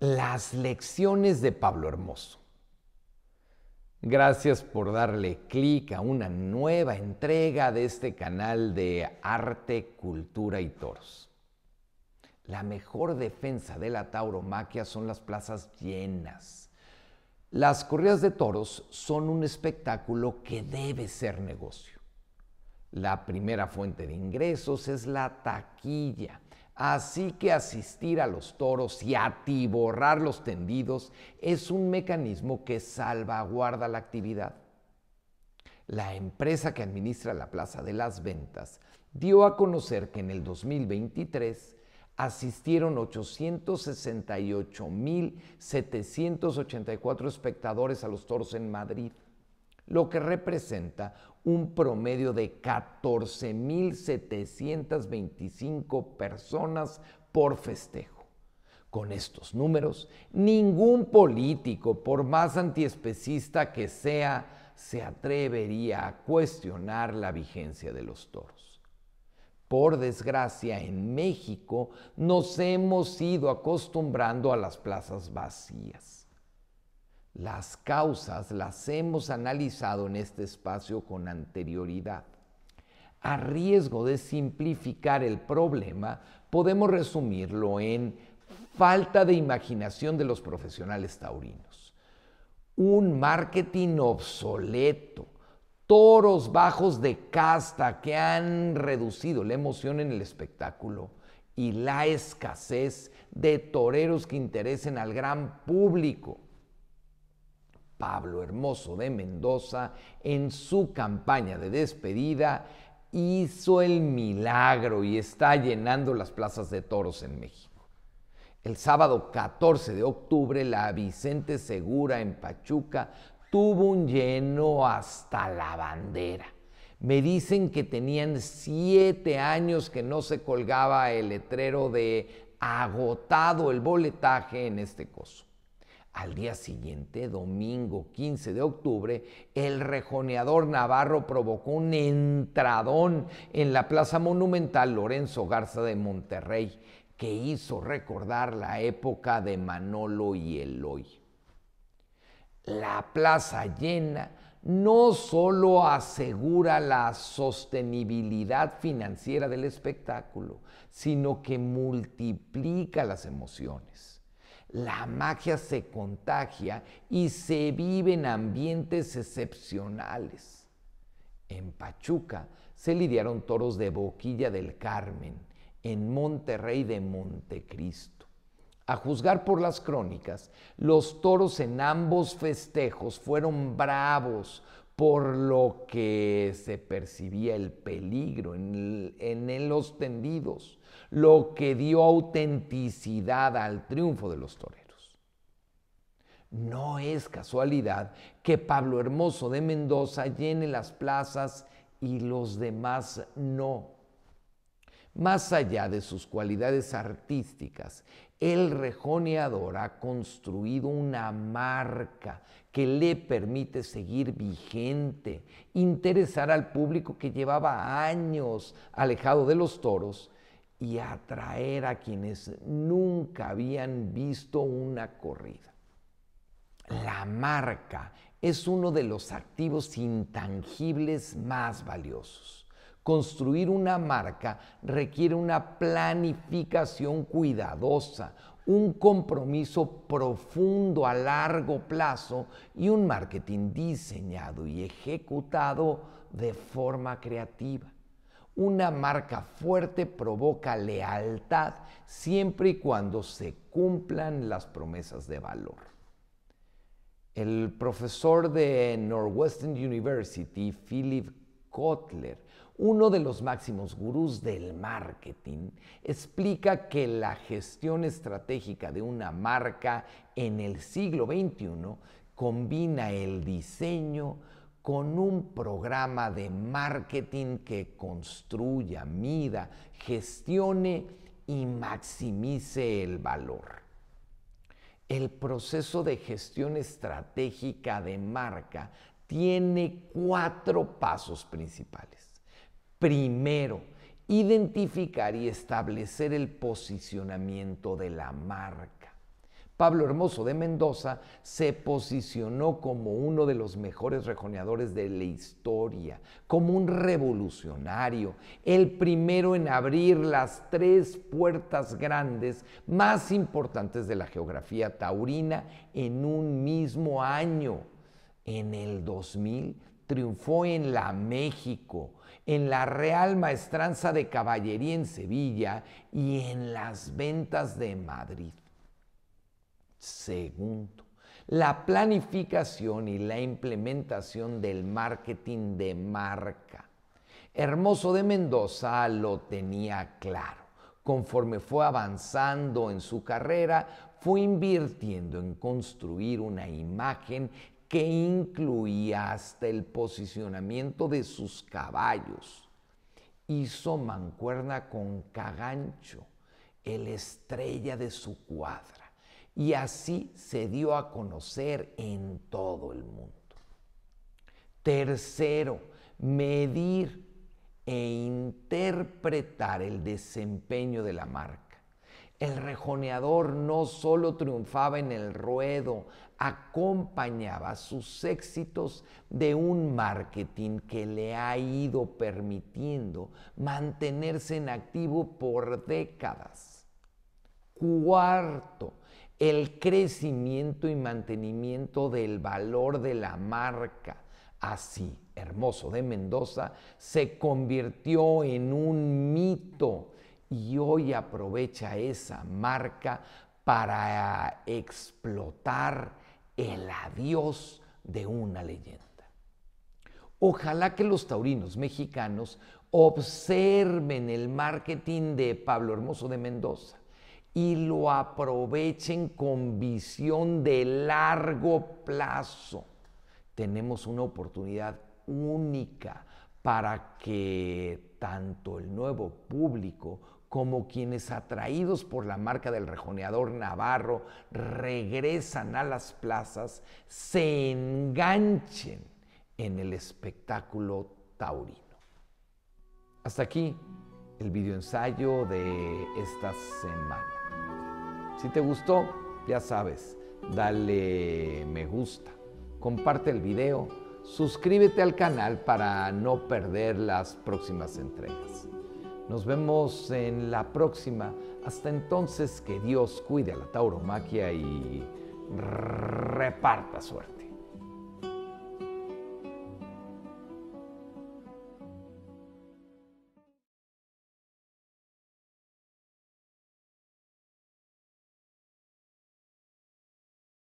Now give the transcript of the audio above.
las lecciones de Pablo Hermoso. Gracias por darle clic a una nueva entrega de este canal de arte, cultura y toros. La mejor defensa de la tauromaquia son las plazas llenas. Las corridas de toros son un espectáculo que debe ser negocio. La primera fuente de ingresos es la taquilla Así que asistir a los toros y atiborrar los tendidos es un mecanismo que salvaguarda la actividad. La empresa que administra la Plaza de las Ventas dio a conocer que en el 2023 asistieron 868.784 espectadores a los toros en Madrid, lo que representa un promedio de 14.725 personas por festejo. Con estos números, ningún político, por más antiespecista que sea, se atrevería a cuestionar la vigencia de los toros. Por desgracia, en México nos hemos ido acostumbrando a las plazas vacías las causas las hemos analizado en este espacio con anterioridad. A riesgo de simplificar el problema, podemos resumirlo en falta de imaginación de los profesionales taurinos, un marketing obsoleto, toros bajos de casta que han reducido la emoción en el espectáculo y la escasez de toreros que interesen al gran público Pablo Hermoso de Mendoza, en su campaña de despedida, hizo el milagro y está llenando las plazas de toros en México. El sábado 14 de octubre, la Vicente Segura en Pachuca tuvo un lleno hasta la bandera. Me dicen que tenían siete años que no se colgaba el letrero de agotado el boletaje en este coso. Al día siguiente, domingo 15 de octubre, el rejoneador navarro provocó un entradón en la Plaza Monumental Lorenzo Garza de Monterrey que hizo recordar la época de Manolo y Eloy. La plaza llena no solo asegura la sostenibilidad financiera del espectáculo, sino que multiplica las emociones la magia se contagia y se vive en ambientes excepcionales. En Pachuca se lidiaron toros de Boquilla del Carmen, en Monterrey de Montecristo. A juzgar por las crónicas, los toros en ambos festejos fueron bravos, por lo que se percibía el peligro en, los tendidos, lo que dio autenticidad al triunfo de los toreros. No es casualidad que Pablo Hermoso de Mendoza llene las plazas y los demás no. Más allá de sus cualidades artísticas, el rejoneador ha construido una marca que le permite seguir vigente, interesar al público que llevaba años alejado de los toros y atraer a quienes nunca habían visto una corrida. La marca es uno de los activos intangibles más valiosos. Construir una marca requiere una planificación cuidadosa, un compromiso profundo a largo plazo y un marketing diseñado y ejecutado de forma creativa. Una marca fuerte provoca lealtad siempre y cuando se cumplan las promesas de valor. El profesor de Northwestern University, Philip Kotler, uno de los máximos gurús del marketing, explica que la gestión estratégica de una marca en el siglo XXI combina el diseño con un programa de marketing que construya, mida, gestione y maximice el valor. El proceso de gestión estratégica de marca tiene cuatro pasos principales. Primero, identificar y establecer el posicionamiento de la marca. Pablo Hermoso de Mendoza se posicionó como uno de los mejores rejoneadores de la historia, como un revolucionario, el primero en abrir las tres puertas grandes más importantes de la geografía taurina en un mismo año en el 2000 triunfó en la México, en la Real Maestranza de Caballería en Sevilla y en las ventas de Madrid. Segundo, la planificación y la implementación del marketing de marca. Hermoso de Mendoza lo tenía claro. Conforme fue avanzando en su carrera, fue invirtiendo en construir una imagen que incluía hasta el posicionamiento de sus caballos. Hizo mancuerna con Cagancho, el estrella de su cuadra, y así se dio a conocer en todo el mundo. Tercero, medir e interpretar el desempeño de la marca el rejoneador no solo triunfaba en el ruedo, acompañaba sus éxitos de un marketing que le ha ido permitiendo mantenerse en activo por décadas. Cuarto, el crecimiento y mantenimiento del valor de la marca. Así, Hermoso de Mendoza se convirtió en un mito y hoy aprovecha esa marca para explotar el adiós de una leyenda. Ojalá que los taurinos mexicanos observen el marketing de Pablo Hermoso de Mendoza y lo aprovechen con visión de largo plazo. Tenemos una oportunidad única para que tanto el nuevo público como quienes atraídos por la marca del rejoneador navarro regresan a las plazas, se enganchen en el espectáculo taurino. Hasta aquí el videoensayo de esta semana. Si te gustó, ya sabes, dale me gusta, comparte el video, suscríbete al canal para no perder las próximas entregas. Nos vemos en la próxima. Hasta entonces, que Dios cuide a la tauromaquia y reparta suerte.